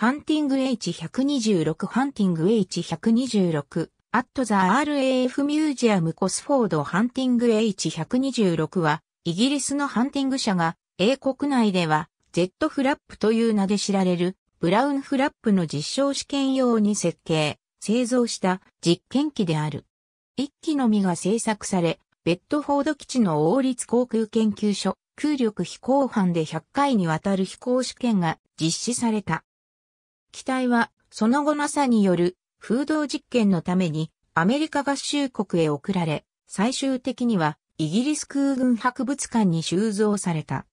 ハンティング H126 ハンティング H126 アットザ RAF ミュージアムコスフォードハンティング H126 はイギリスのハンティング社が英国内では Z フラップという名で知られるブラウンフラップの実証試験用に設計、製造した実験機である。一機のみが製作され、ベッドフォード基地の王立航空研究所空力飛行班で100回にわたる飛行試験が実施された。機体は、その後 NASA による風洞実験のためにアメリカ合衆国へ送られ、最終的にはイギリス空軍博物館に収蔵された。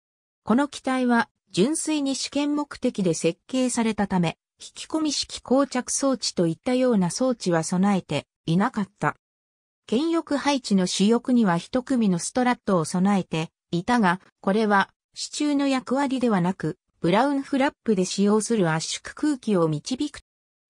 この機体は純粋に試験目的で設計されたため、引き込み式膠着装置といったような装置は備えていなかった。権翼配置の主翼には一組のストラットを備えていたが、これは支柱の役割ではなく、ブラウンフラップで使用する圧縮空気を導く。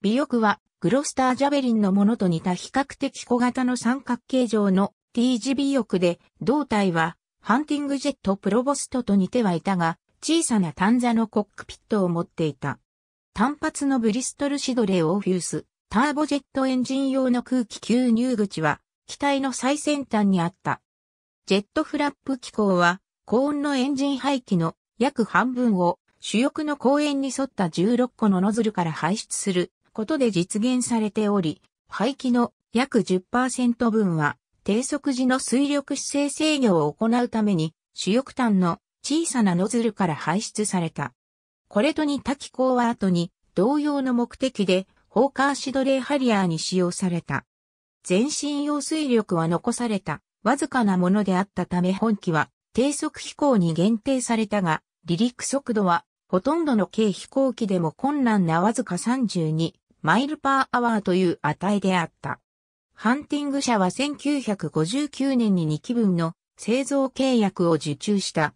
尾翼は、グロスタージャベリンのものと似た比較的小型の三角形状の T 字尾翼で、胴体は、ハンティングジェットプロボストと似てはいたが、小さな単座のコックピットを持っていた。単発のブリストルシドレオーフュース、ターボジェットエンジン用の空気吸入口は、機体の最先端にあった。ジェットフラップ機構は、高温のエンジン排気の約半分を主翼の公園に沿った16個のノズルから排出することで実現されており、排気の約10%分は低速時の水力姿勢制御を行うために主翼端の小さなノズルから排出された。これと似た機構は後に同様の目的でホーカーシドレーハリアーに使用された。全身用水力は残されたわずかなものであったため本機は低速飛行に限定されたが離陸速度はほとんどの軽飛行機でも困難なわずか32マイルパーアワーという値であった。ハンティング社は1959年に2機分の製造契約を受注した。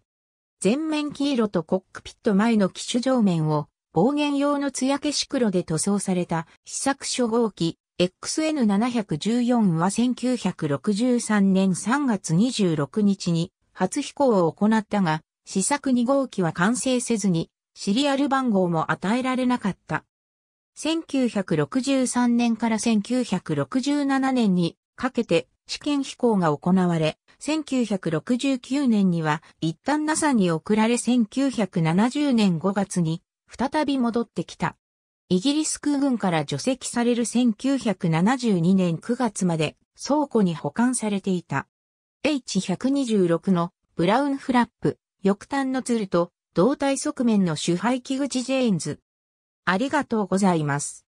全面黄色とコックピット前の機種上面を防言用の艶消し黒で塗装された試作初号機 XN714 は1963年3月26日に初飛行を行ったが試作2号機は完成せずにシリアル番号も与えられなかった。1963年から1967年にかけて試験飛行が行われ、1969年には一旦 NASA に送られ1970年5月に再び戻ってきた。イギリス空軍から除籍される1972年9月まで倉庫に保管されていた。H126 のブラウンフラップ、翼端のツルと胴体側面の主配気口ジェーンズ。ありがとうございます。